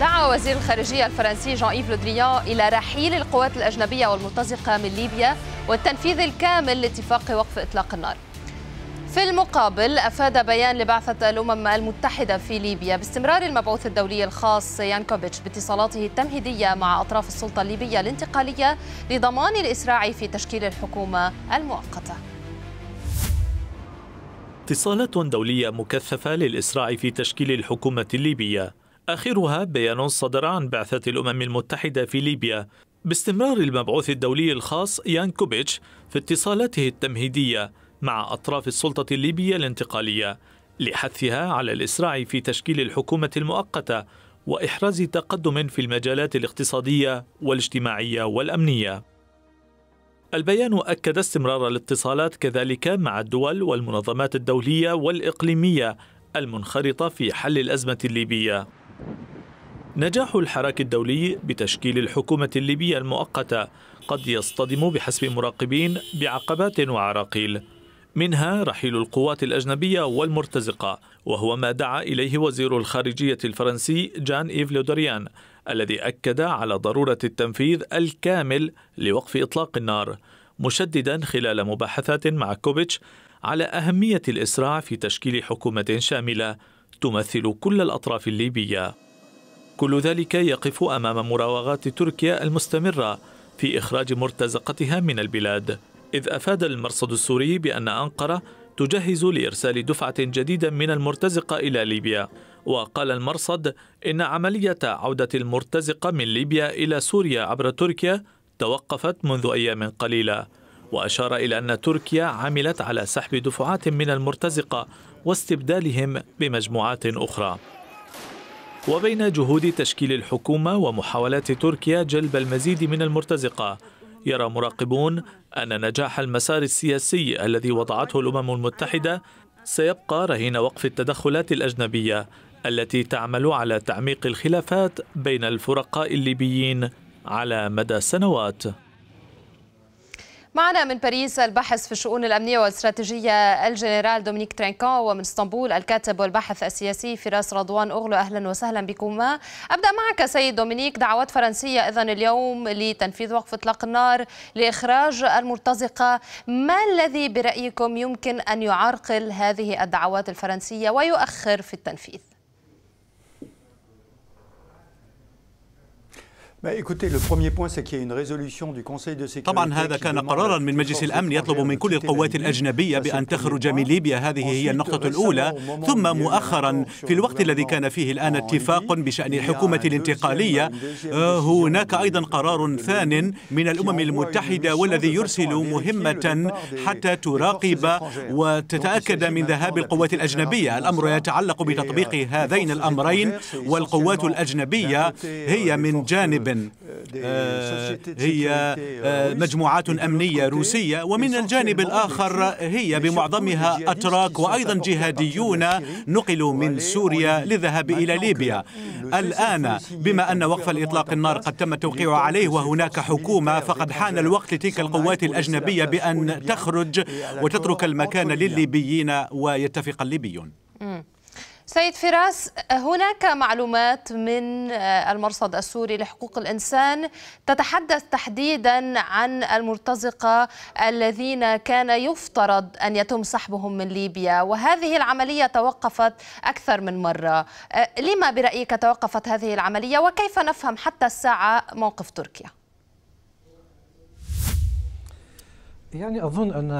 دعا وزير الخارجية الفرنسي جان إيف لودريان إلى رحيل القوات الأجنبية والمرتزقة من ليبيا والتنفيذ الكامل لاتفاق وقف إطلاق النار في المقابل أفاد بيان لبعثة الأمم المتحدة في ليبيا باستمرار المبعوث الدولي الخاص يانكوفيتش باتصالاته التمهيدية مع أطراف السلطة الليبية الانتقالية لضمان الإسراع في تشكيل الحكومة المؤقتة اتصالات دولية مكثفة للإسراع في تشكيل الحكومة الليبية آخرها بيان صدر عن بعثة الأمم المتحدة في ليبيا باستمرار المبعوث الدولي الخاص يان كوبيتش في اتصالاته التمهيدية مع أطراف السلطة الليبية الانتقالية لحثها على الإسراع في تشكيل الحكومة المؤقتة وإحراز تقدم في المجالات الاقتصادية والاجتماعية والأمنية. البيان أكد استمرار الاتصالات كذلك مع الدول والمنظمات الدولية والإقليمية المنخرطة في حل الأزمة الليبية. نجاح الحراك الدولي بتشكيل الحكومة الليبية المؤقتة قد يصطدم بحسب مراقبين بعقبات وعراقيل منها رحيل القوات الأجنبية والمرتزقة وهو ما دعا إليه وزير الخارجية الفرنسي جان إيف لودريان الذي أكد على ضرورة التنفيذ الكامل لوقف إطلاق النار مشددا خلال مباحثات مع كوبيتش على أهمية الإسراع في تشكيل حكومة شاملة تمثل كل الأطراف الليبية كل ذلك يقف أمام مراوغات تركيا المستمرة في إخراج مرتزقتها من البلاد إذ أفاد المرصد السوري بأن أنقرة تجهز لإرسال دفعة جديدة من المرتزقة إلى ليبيا وقال المرصد إن عملية عودة المرتزقة من ليبيا إلى سوريا عبر تركيا توقفت منذ أيام قليلة وأشار إلى أن تركيا عملت على سحب دفعات من المرتزقة واستبدالهم بمجموعات أخرى وبين جهود تشكيل الحكومة ومحاولات تركيا جلب المزيد من المرتزقة يرى مراقبون أن نجاح المسار السياسي الذي وضعته الأمم المتحدة سيبقى رهين وقف التدخلات الأجنبية التي تعمل على تعميق الخلافات بين الفرقاء الليبيين على مدى سنوات معنا من باريس الباحث في الشؤون الأمنية والاستراتيجية الجنرال دومينيك ترينكون ومن اسطنبول الكاتب والباحث السياسي فراس رضوان أغلو أهلا وسهلا بكما أبدأ معك سيد دومينيك دعوات فرنسية إذا اليوم لتنفيذ وقف إطلاق النار لإخراج المرتزقة ما الذي برأيكم يمكن أن يعرقل هذه الدعوات الفرنسية ويؤخر في التنفيذ؟ طبعا هذا كان قرارا من مجلس الامن يطلب من كل القوات الاجنبيه بان تخرج من ليبيا، هذه هي النقطه الاولى، ثم مؤخرا في الوقت الذي كان فيه الان اتفاق بشان الحكومه الانتقاليه، آه، هناك ايضا قرار ثان من الامم المتحده والذي يرسل مهمه حتى تراقب وتتاكد من ذهاب القوات الاجنبيه، الامر يتعلق بتطبيق euh, هذين الامرين والقوات الاجنبيه هي من جانب آه، آه، هي آه، مجموعات أمنية روسية ومن الجانب الآخر هي بمعظمها أتراك وأيضا جهاديون نقلوا من سوريا للذهاب إلى ليبيا الآن بما أن وقف الإطلاق النار قد تم التوقيع عليه وهناك حكومة فقد حان الوقت لتلك القوات الأجنبية بأن تخرج وتترك المكان للليبيين ويتفق الليبيون سيد فراس هناك معلومات من آه، المرصد السوري لحقوق الإنسان تتحدث تحديدا عن المرتزقة الذين كان يفترض أن يتم سحبهم من ليبيا وهذه العملية توقفت أكثر من مرة آه، لما برأيك توقفت هذه العملية وكيف نفهم حتى الساعة موقف تركيا؟ يعني أظن أن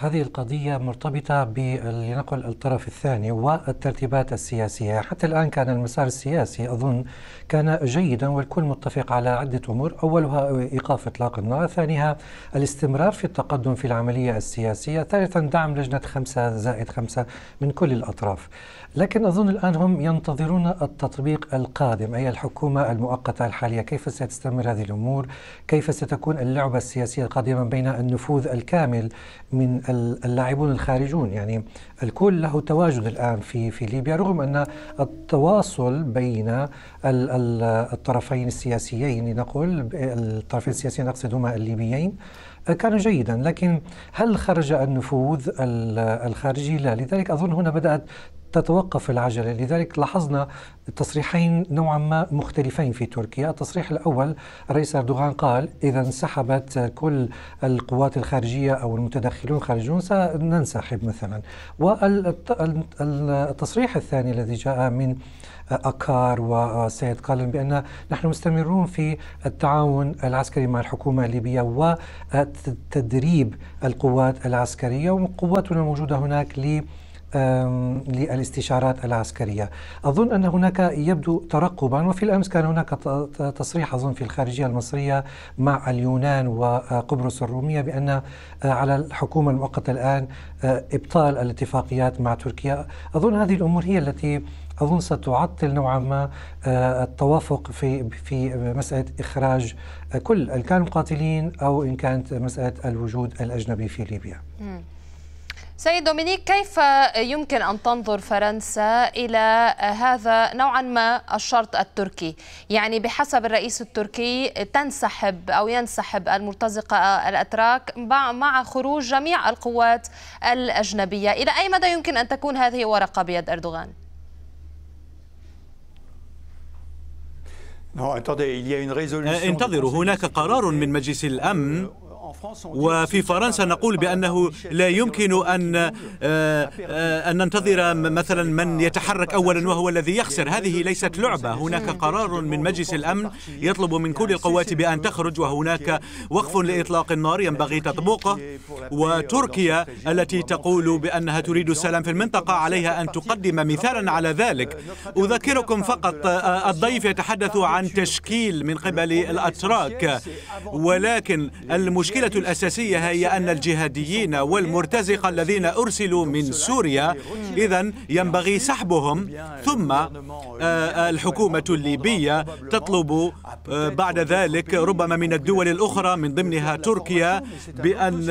هذه القضية مرتبطة بلنقل الطرف الثاني والترتيبات السياسية حتى الآن كان المسار السياسي أظن كان جيدا والكل متفق على عدة أمور أولها إيقاف إطلاق النار ثانيها الاستمرار في التقدم في العملية السياسية ثالثا دعم لجنة خمسة زائد خمسة من كل الأطراف لكن أظن الآن هم ينتظرون التطبيق القادم أي الحكومة المؤقتة الحالية كيف ستستمر هذه الأمور كيف ستكون اللعبة السياسية القادمة بين النفوذ الكامل من اللاعبون الخارجون يعني الكل له تواجد الآن في في ليبيا رغم أن التواصل بين الطرفين السياسيين لنقل الطرفين السياسيين أقصد هما الليبيين كان جيدا لكن هل خرج النفوذ الخارجي لا لذلك أظن هنا بدأت تتوقف العجلة لذلك لاحظنا تصريحين نوعا ما مختلفين في تركيا التصريح الأول الرئيس أردوغان قال إذا انسحبت كل القوات الخارجية أو المتدخلون الخارجيون سننسحب مثلا والتصريح الثاني الذي جاء من أكار وسيد قالن بأن نحن مستمرون في التعاون العسكري مع الحكومة الليبية وتدريب القوات العسكرية وقواتنا موجودة هناك لي للاستشارات العسكرية أظن أن هناك يبدو ترقبا وفي الأمس كان هناك تصريح أظن في الخارجية المصرية مع اليونان وقبرص الرومية بأن آه، على الحكومة المؤقتة الآن آه، إبطال الاتفاقيات مع تركيا أظن هذه الأمور هي التي اظن ستعطل نوعا ما آه، التوافق في في مساله اخراج كل ان كان مقاتلين او ان كانت مساله الوجود الاجنبي في ليبيا. سيد دومينيك كيف يمكن أن تنظر فرنسا إلى هذا نوعا ما الشرط التركي يعني بحسب الرئيس التركي تنسحب أو ينسحب المرتزقة الأتراك مع خروج جميع القوات الأجنبية إلى أي مدى يمكن أن تكون هذه ورقة بيد أردوغان؟ أه، انتظروا هناك قرار من مجلس الأمن euh, وفي فرنسا نقول بأنه لا يمكن أن آه، آه، أن ننتظر مثلا من يتحرك أولا وهو الذي يخسر هذه ليست لعبة هناك قرار من مجلس الأمن يطلب من كل القوات بأن تخرج وهناك وقف لإطلاق النار ينبغي تطبيقه وتركيا التي تقول بأنها تريد السلام في المنطقة عليها أن تقدم مثالا على ذلك أذكركم فقط آه، الضيف يتحدث عن تشكيل من قبل الأتراك ولكن المشكلة المشكلة الأساسية هي أن الجهاديين والمرتزقة الذين أرسلوا من سوريا إذا ينبغي سحبهم ثم آه، الحكومة الليبية تطلب آه، بعد ذلك ربما من الدول الأخرى من ضمنها تركيا بأن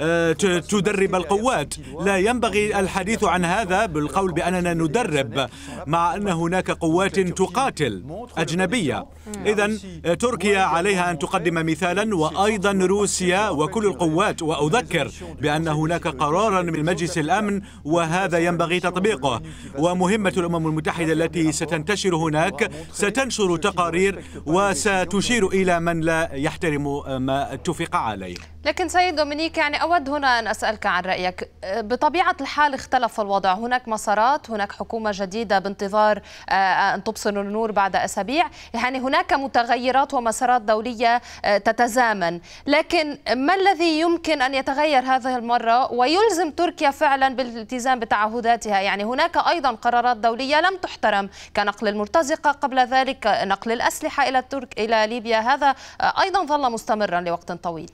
آه، تدرب القوات لا ينبغي الحديث عن هذا بالقول بأننا ندرب مع أن هناك قوات تقاتل أجنبية إذا تركيا عليها أن تقدم مثالا وأيضا روسيا وكل القوات وأذكر بأن هناك قرارا من مجلس الأمن وهذا ينبغي تطبيقه ومهمة الأمم المتحدة التي ستنتشر هناك ستنشر تقارير وستشير إلى من لا يحترم ما اتفق عليه لكن سيد دومينيك يعني أود هنا أن أسألك عن رأيك بطبيعة الحال اختلف الوضع هناك مسارات هناك حكومة جديدة بانتظار آه، آه، أن تبصر النور بعد أسابيع يعني هناك متغيرات ومسارات دولية آه، تتزامن لكن ما الذي يمكن أن يتغير هذه المرة ويلزم تركيا فعلا بالالتزام بتعهداتها يعني هناك أيضا قرارات دولية لم تحترم كنقل المرتزقة قبل ذلك نقل الأسلحة إلى, ترك إلى ليبيا هذا أيضا ظل مستمرا لوقت طويل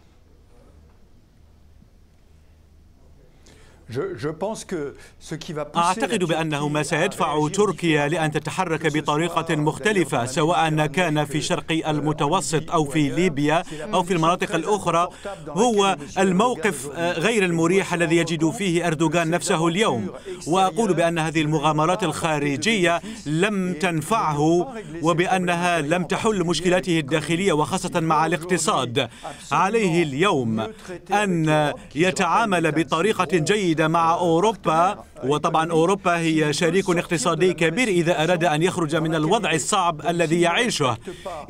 أعتقد بأنه ما سيدفع تركيا لأن تتحرك بطريقة مختلفة سواء كان في شرق المتوسط أو في ليبيا أو في المناطق الأخرى هو الموقف غير المريح الذي يجد فيه أردوغان نفسه اليوم وأقول بأن هذه المغامرات الخارجية لم تنفعه وبأنها لم تحل مشكلاته الداخلية وخاصة مع الاقتصاد عليه اليوم أن يتعامل بطريقة جيدة جديدة مع أوروبا وطبعا أوروبا هي شريك اقتصادي كبير إذا أراد أن يخرج من الوضع الصعب الذي يعيشه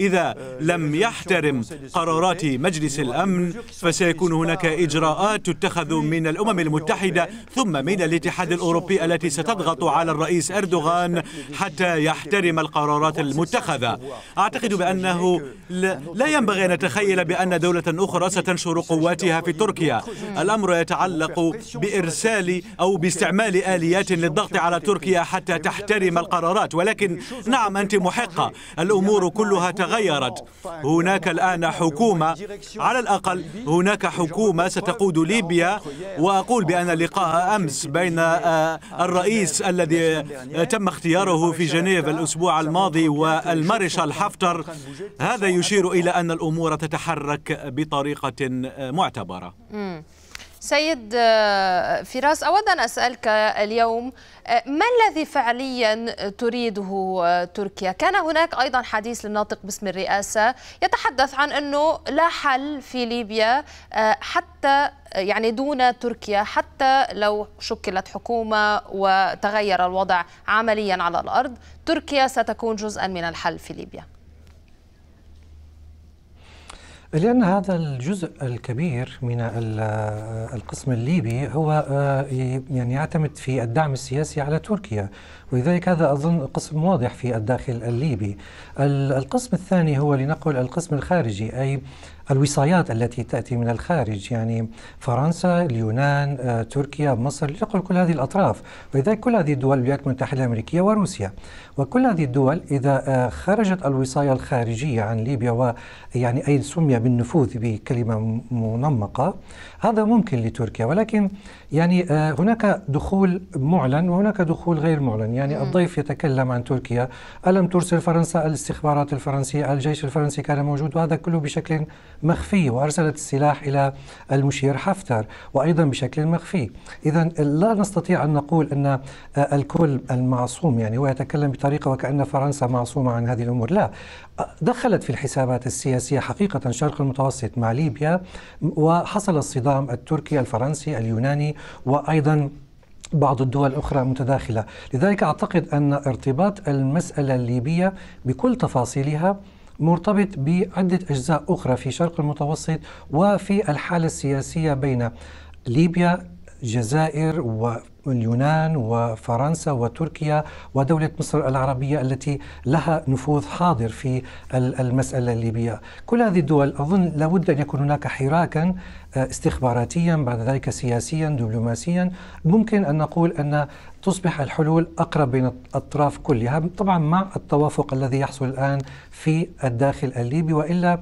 إذا لم يحترم قرارات مجلس الأمن فسيكون هناك إجراءات تتخذ من الأمم المتحدة ثم من الاتحاد الأوروبي التي ستضغط على الرئيس أردوغان حتى يحترم القرارات المتخذة أعتقد بأنه لا ينبغي أن نتخيل بأن دولة أخرى ستنشر قواتها في تركيا الأمر يتعلق بإرسال أو باستعمال آليات للضغط على تركيا حتى تحترم القرارات ولكن نعم أنت محقة الأمور كلها تغيرت هناك الآن حكومة على الأقل هناك حكومة ستقود ليبيا وأقول بأن لقاء أمس بين آه، الرئيس الذي تم اختياره في جنيف الأسبوع الماضي والمارشال حفتر هذا يشير إلى أن الأمور تتحرك بطريقة آه، معتبرة سيد آه، فراس أود أن أسألك اليوم آه، ما الذي فعليا تريده آه، تركيا؟ كان هناك أيضا حديث للناطق باسم الرئاسة يتحدث عن أنه لا حل في ليبيا حتى يعني دون تركيا حتى لو شكلت حكومة وتغير الوضع عمليا على الأرض تركيا ستكون جزءا من الحل في ليبيا لأن هذا الجزء الكبير من القسم الليبي هو آه، يعني يعتمد في الدعم السياسي على تركيا ولذلك هذا أظن قسم واضح في الداخل الليبي القسم الثاني هو لنقل القسم الخارجي أي الوصايات التي تأتي من الخارج يعني فرنسا اليونان آه، تركيا مصر لنقل كل هذه الأطراف ولذلك كل هذه الدول الولايات المتحدة الأمريكية وروسيا وكل هذه الدول إذا آه، خرجت الوصاية الخارجية عن ليبيا ويعني أي سمي بالنفوذ بكلمة منمقة هذا ممكن لتركيا ولكن يعني آه، هناك دخول معلن وهناك دخول غير معلن يعني الضيف يتكلم عن تركيا ألم ترسل فرنسا الاستخبارات الفرنسية الجيش الفرنسي كان موجود وهذا كله بشكل مخفية وأرسلت السلاح إلى المشير حفتر وأيضا بشكل مخفي إذا لا نستطيع أن نقول أن آه، الكل المعصوم يعني هو يتكلم بطريقة وكأن فرنسا معصومة عن هذه الأمور لا آه، دخلت في الحسابات السياسية حقيقة شرق المتوسط مع ليبيا وحصل الصدام التركي الفرنسي اليوناني وأيضا بعض الدول الأخرى متداخلة لذلك أعتقد أن ارتباط المسألة الليبية بكل تفاصيلها مرتبط بعدة أجزاء أخرى في شرق المتوسط وفي الحالة السياسية بين ليبيا الجزائر واليونان وفرنسا وتركيا ودولة مصر العربية التي لها نفوذ حاضر في المسألة الليبية كل هذه الدول أظن لابد أن يكون هناك حراكا آه، استخباراتيا بعد ذلك سياسيا دبلوماسيا ممكن أن نقول أن تصبح الحلول أقرب بين الأطراف كلها طبعا مع التوافق الذي يحصل الآن في الداخل الليبي وإلا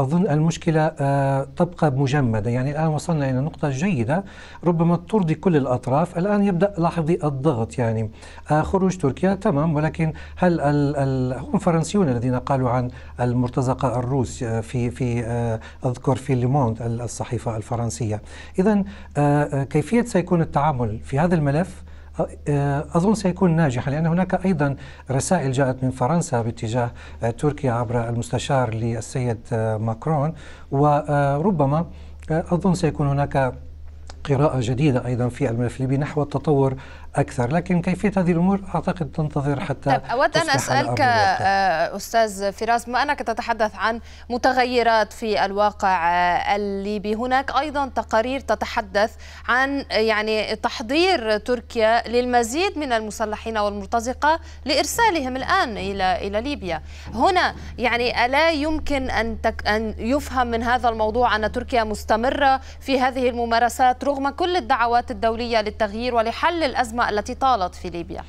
أظن المشكلة آه، تبقى مجمدة يعني الآن وصلنا إلى نقطة جيدة ربما ترضي كل الأطراف الآن يبدأ لاحظي الضغط يعني آه، خروج تركيا تمام ولكن هل هم الفرنسيون الذين قالوا عن المرتزقة الروس آه، في في أذكر في ليموند الصحيفة الفرنسية إذا كيفية سيكون التعامل في هذا الملف أظن سيكون ناجحا لأن هناك أيضا رسائل جاءت من فرنسا باتجاه تركيا عبر المستشار للسيد ماكرون وربما أظن سيكون هناك قراءة جديدة أيضا في الملف الليبي نحو التطور اكثر لكن كيفيه هذه الامور اعتقد تنتظر حتى طيب اود ان اسالك آه، استاذ فراس ما انك تتحدث عن متغيرات في الواقع آه، الليبي هناك ايضا تقارير تتحدث عن يعني تحضير تركيا للمزيد من المسلحين والمرتزقه لارسالهم الان الى الى ليبيا هنا يعني الا يمكن ان تك ان يفهم من هذا الموضوع ان تركيا مستمره في هذه الممارسات رغم كل الدعوات الدوليه للتغيير ولحل الازمه الازمه التي طالت في ليبيا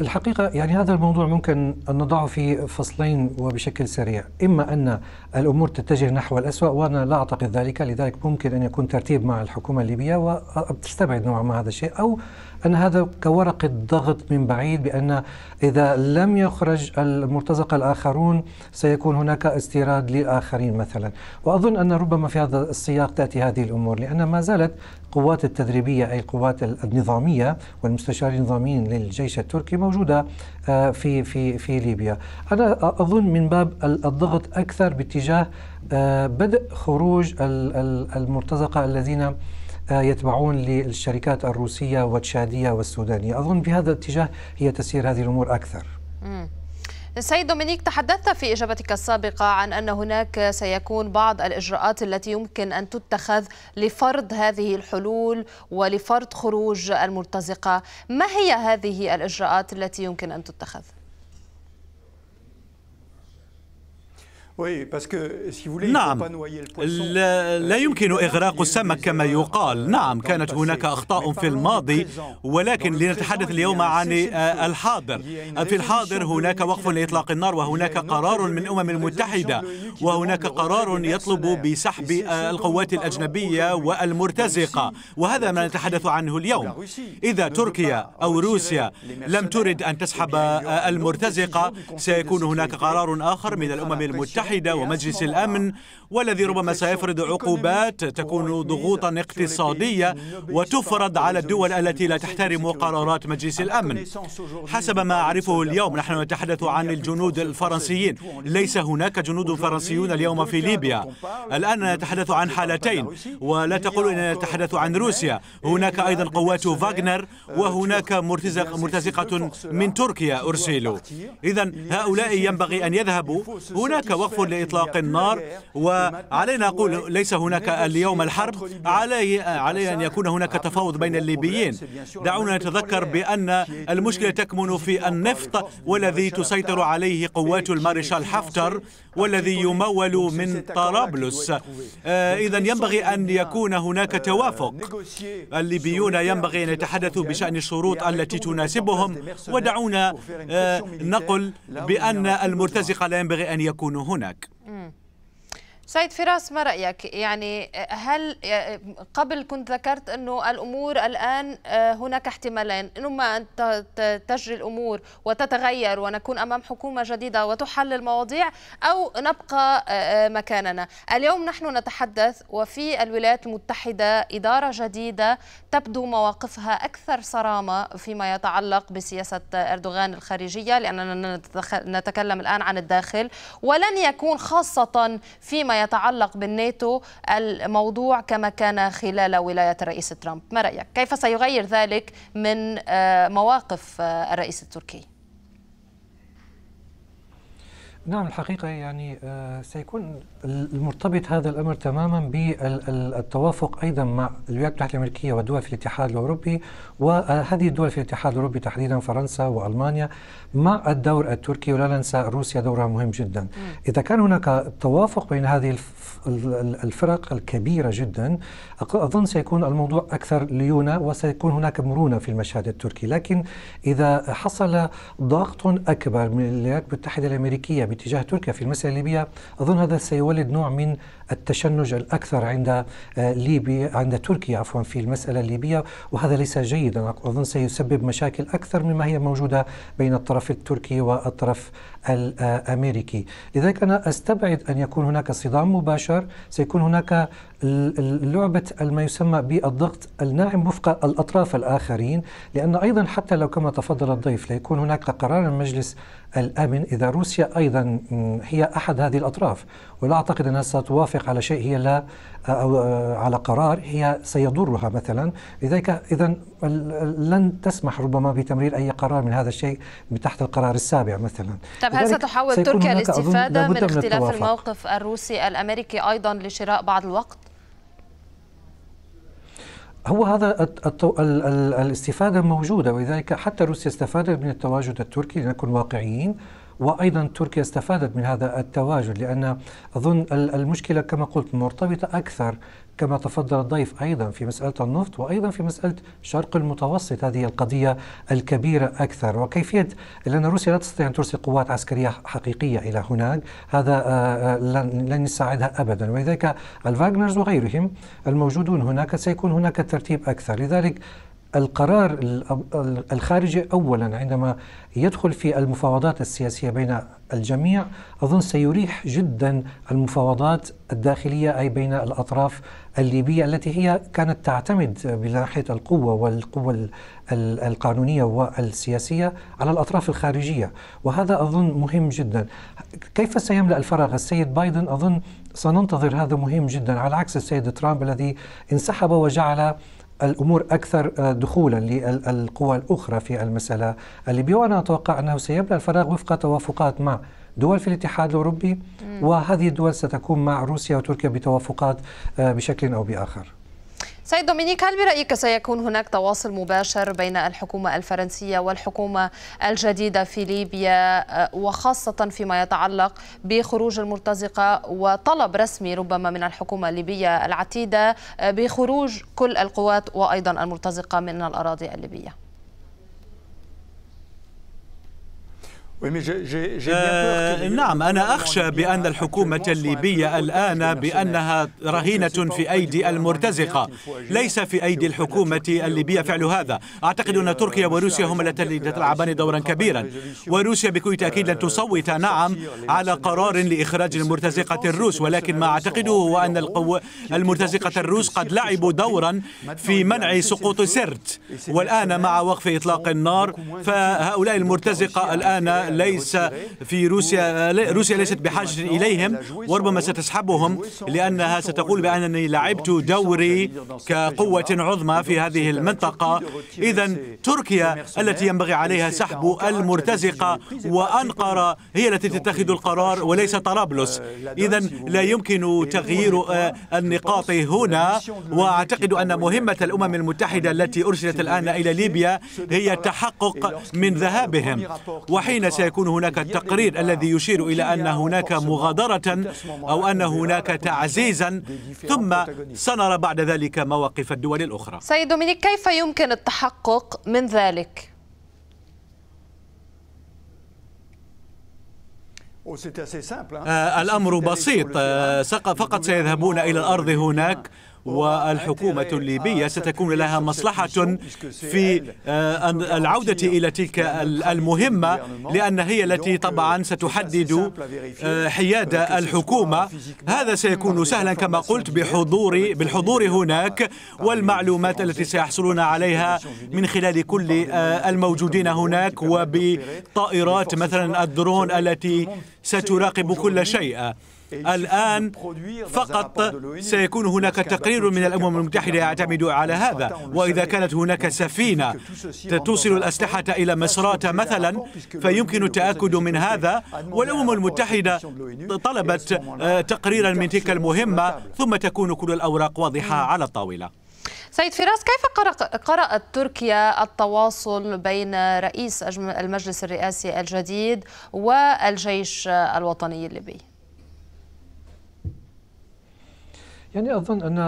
الحقيقة يعني هذا الموضوع ممكن أن نضعه في فصلين وبشكل سريع إما أن الأمور تتجه نحو الأسوأ وأنا لا أعتقد ذلك لذلك ممكن أن يكون ترتيب مع الحكومة الليبية وتستبعد نوعا ما هذا الشيء أو أن هذا كورقة ضغط من بعيد بأن إذا لم يخرج المرتزقة الآخرون سيكون هناك استيراد للآخرين مثلا وأظن أن ربما في هذا السياق تأتي هذه الأمور لأن ما زالت القوات التدريبية أي القوات النظامية والمستشارين النظاميين للجيش التركي موجودة آه، في في في ليبيا أنا أظن من باب الضغط أكثر باتجاه آه، بدء خروج المرتزقة الذين آه، يتبعون للشركات الروسية والتشادية والسودانية أظن بهذا الاتجاه هي تسير هذه الأمور أكثر مم. سيد دومينيك تحدثت في إجابتك السابقة عن أن هناك سيكون بعض الإجراءات التي يمكن أن تتخذ لفرض هذه الحلول ولفرض خروج المرتزقة ما هي هذه الإجراءات التي يمكن أن تتخذ؟ نعم لا, لا euh, يمكن إغراق السمك كما يقال euh, نعم كانت هناك أخطاء في الماضي ولكن لنتحدث اليوم عن آه، الحاضر في الحاضر هناك وقف لإطلاق النار وهناك قرار من الأمم المتحدة وهناك قرار يطلب بسحب القوات الأجنبية والمرتزقة وهذا ما نتحدث عنه اليوم إذا تركيا أو روسيا لم ترد أن تسحب eh المرتزقة سيكون هناك قرار آخر من الأمم المتحدة المتحدة ومجلس الأمن والذي ربما سيفرض عقوبات تكون ضغوطا اقتصادية وتفرض على الدول التي لا تحترم قرارات مجلس الأمن حسب ما أعرفه اليوم نحن نتحدث عن الجنود الفرنسيين ليس هناك جنود فرنسيون اليوم في ليبيا الآن نتحدث عن حالتين ولا تقول أننا نتحدث عن روسيا هناك أيضا قوات فاغنر وهناك مرتزق مرتزقة من تركيا أرسلوا إذا هؤلاء ينبغي أن يذهبوا هناك وقف وقف لإطلاق النار وعلينا أقول ليس هناك اليوم الحرب علي, علي أن يكون هناك تفاوض بين الليبيين دعونا نتذكر بأن المشكلة تكمن في النفط والذي تسيطر عليه قوات المارشال حفتر والذي يمول من طرابلس آه، إذا ينبغي أن يكون هناك توافق الليبيون ينبغي أن يتحدثوا بشأن الشروط التي تناسبهم ودعونا آه، نقل بأن المرتزقة لا ينبغي أن يكونوا هنا neck. Mm. سيد فراس ما رأيك يعني آه، هل آه، قبل كنت ذكرت أنه الأمور الآن آه، هناك احتمالين إنما أن تجري الأمور وتتغير ونكون أمام حكومة جديدة وتحل المواضيع أو نبقى مكاننا اليوم نحن نتحدث وفي الولايات المتحدة إدارة جديدة تبدو مواقفها أكثر صرامة فيما يتعلق بسياسة أردوغان الخارجية لأننا نتكلم الآن عن الداخل ولن يكون خاصة فيما فيما يتعلق بالناتو الموضوع كما كان خلال ولاية الرئيس ترامب ما رأيك؟ كيف سيغير ذلك من آه، مواقف آه، الرئيس التركي؟ نعم الحقيقة يعني آه، سيكون المرتبط هذا الأمر تماما بالتوافق أيضا مع الولايات المتحدة الأمريكية ودول في الاتحاد الأوروبي وهذه الدول في الاتحاد الأوروبي تحديدا فرنسا وألمانيا مع الدور التركي ولا ننسى روسيا دورها مهم جدا إذا كان هناك توافق بين هذه الفرق الكبيرة جدا أظن سيكون الموضوع أكثر ليونة وسيكون هناك مرونة في المشهد التركي لكن إذا حصل ضغط أكبر من الولايات المتحدة الأمريكية باتجاه تركيا في المسألة الليبية أظن هذا سيولد نوع من التشنج الأكثر عند آه، ليبيا عند تركيا عفوا في المسألة الليبية وهذا ليس جيدا أظن سيسبب مشاكل أكثر مما هي موجودة بين الطرف التركي والطرف الأمريكي لذلك أنا أستبعد أن يكون هناك صدام مباشر سيكون هناك لعبة ما يسمى بالضغط الناعم وفق الأطراف الآخرين لأن أيضا حتى لو كما تفضل الضيف ليكون هناك قرار المجلس الأمن إذا روسيا أيضا أن هي أحد هذه الأطراف ولا أعتقد أنها ستوافق على شيء هي لا أو على قرار هي سيضرها مثلا لذلك إذا لن تسمح ربما بتمرير أي قرار من هذا الشيء تحت القرار السابع مثلا طب هل ستحاول تركيا الاستفادة من اختلاف من الموقف الروسي الأمريكي أيضا لشراء بعض الوقت؟ هو هذا الاستفاده موجوده ولذلك حتى روسيا استفادت من التواجد التركي لنكن واقعيين وايضا تركيا استفادت من هذا التواجد لان اظن المشكله كما قلت مرتبطه اكثر كما تفضل الضيف ايضا في مساله النفط وايضا في مساله شرق المتوسط هذه القضيه الكبيره اكثر وكيفيه لان روسيا لا تستطيع ان ترسل قوات عسكريه حقيقيه الى هناك هذا آه، آه، لن يساعدها ابدا ولذلك الفاغنرز وغيرهم الموجودون هناك سيكون هناك ترتيب اكثر لذلك القرار الخارجي اولا عندما يدخل في المفاوضات السياسيه بين الجميع اظن سيريح جدا المفاوضات الداخليه اي بين الاطراف الليبيه التي هي كانت تعتمد من ناحيه القوه والقوه القانونيه والسياسيه على الاطراف الخارجيه وهذا اظن مهم جدا كيف سيملا الفراغ السيد بايدن اظن سننتظر هذا مهم جدا على عكس السيد ترامب الذي انسحب وجعل الامور اكثر آه، دخولا للقوى الاخرى في المساله الليبيه وانا اتوقع انه سيملا الفراغ وفق توافقات مع دول في الاتحاد الاوروبي وهذه الدول ستكون مع روسيا وتركيا بتوافقات آه، بشكل او باخر. سيد دومينيك هل برأيك سيكون هناك تواصل مباشر بين الحكومة الفرنسية والحكومة الجديدة في ليبيا آه، وخاصة فيما يتعلق بخروج المرتزقة وطلب رسمي ربما من الحكومة الليبية العتيدة آه، بخروج كل القوات وأيضا المرتزقة من الأراضي الليبية؟ Euh, نعم أنا أخشى بأن الحكومة الليبية الآن بأنها رهينة في أيدي المرتزقة ليس في أيدي الحكومة الليبية فعل هذا أعتقد أن euh, تركيا وروسيا هما اللتان تلعبان دورا كبيرا وروسيا بكل تأكيد لن euh, تصوت نعم على قرار لإخراج المرتزقة الروس ولكن ما أعتقده هو أن القو... المرتزقة الروس قد لعبوا دورا في منع سقوط سرت والآن مع وقف إطلاق النار فهؤلاء المرتزقة الآن ليس في روسيا روسيا ليست بحاجة إليهم وربما ستسحبهم لأنها ستقول بأنني لعبت دوري كقوة عظمى في هذه المنطقة إذا تركيا التي ينبغي عليها سحب المرتزقة وأنقرة هي التي تتخذ القرار وليس طرابلس إذا لا يمكن تغيير آه، النقاط هنا وأعتقد أن مهمة الأمم المتحدة التي أرسلت الآن إلى ليبيا هي التحقق من ذهابهم وحين سيكون هناك التقرير الذي يشير إلى أن هناك مغادرة أو أن هناك تعزيزا ثم سنرى بعد ذلك مواقف الدول الأخرى سيد دومينيك كيف يمكن التحقق من ذلك؟ oh, آه، الأمر بسيط آه، فقط سيذهبون إلى الأرض هناك والحكومة الليبية ستكون لها مصلحة في آه، العودة إلى تلك المهمة لأن هي التي طبعا ستحدد آه، حياد الحكومة هذا سيكون سهلا كما قلت بحضور بالحضور هناك والمعلومات التي سيحصلون عليها من خلال كل آه، الموجودين هناك وبطائرات مثلا الدرون التي ستراقب كل شيء الآن فقط سيكون هناك تقرير من الأمم المتحدة يعتمد على هذا وإذا كانت هناك سفينة توصل الأسلحة إلى مصرات مثلا فيمكن التأكد من هذا والأمم المتحدة طلبت آه، تقريرا من تلك المهمة ثم تكون كل الأوراق واضحة mm. على الطاولة سيد فراس كيف قرأت تركيا التواصل بين رئيس المجلس الرئاسي الجديد والجيش الوطني الليبي؟ يعني أظن أن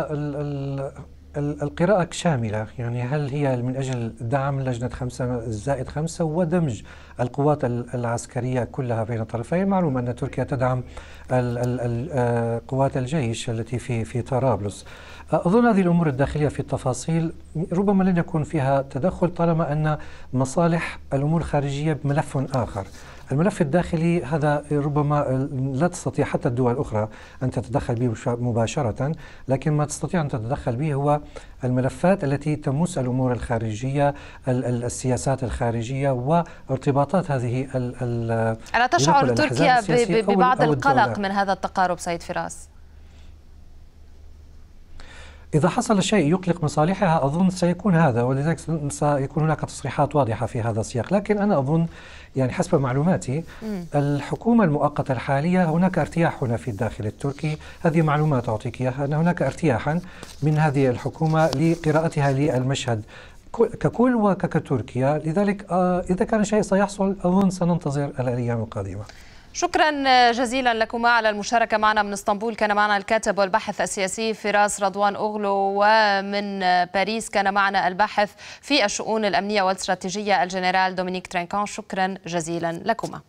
القراءة شاملة يعني هل هي من أجل دعم لجنة خمسة زائد خمسة ودمج القوات العسكرية كلها بين الطرفين معلوم أن تركيا تدعم آه، قوات الجيش التي في في طرابلس آه، أظن هذه الأمور الداخلية في التفاصيل ربما لن يكون فيها تدخل طالما أن مصالح الأمور الخارجية بملف آخر الملف الداخلي هذا ربما لا تستطيع حتى الدول الأخرى أن تتدخل به مباشرة لكن ما تستطيع أن تتدخل به هو الملفات التي تمس الأمور الخارجية السياسات الخارجية وارتباطات هذه ألا تشعر تركيا ببعض القلق من هذا التقارب سيد فراس؟ إذا حصل شيء يقلق مصالحها أظن سيكون هذا ولذلك سيكون هناك تصريحات واضحة في هذا السياق لكن أنا أظن يعني حسب معلوماتي الحكومة المؤقتة الحالية هناك ارتياح هنا في الداخل التركي هذه معلومات أعطيك إياها أن هناك ارتياحا من هذه الحكومة لقراءتها للمشهد ككل وكتركيا لذلك آه، إذا كان شيء سيحصل أظن سننتظر الأيام القادمة شكرا جزيلا لكما على المشاركة معنا من اسطنبول كان معنا الكاتب والباحث السياسي فراس رضوان أغلو ومن باريس كان معنا الباحث في الشؤون الأمنية والاستراتيجية الجنرال دومينيك ترينكان شكرا جزيلا لكما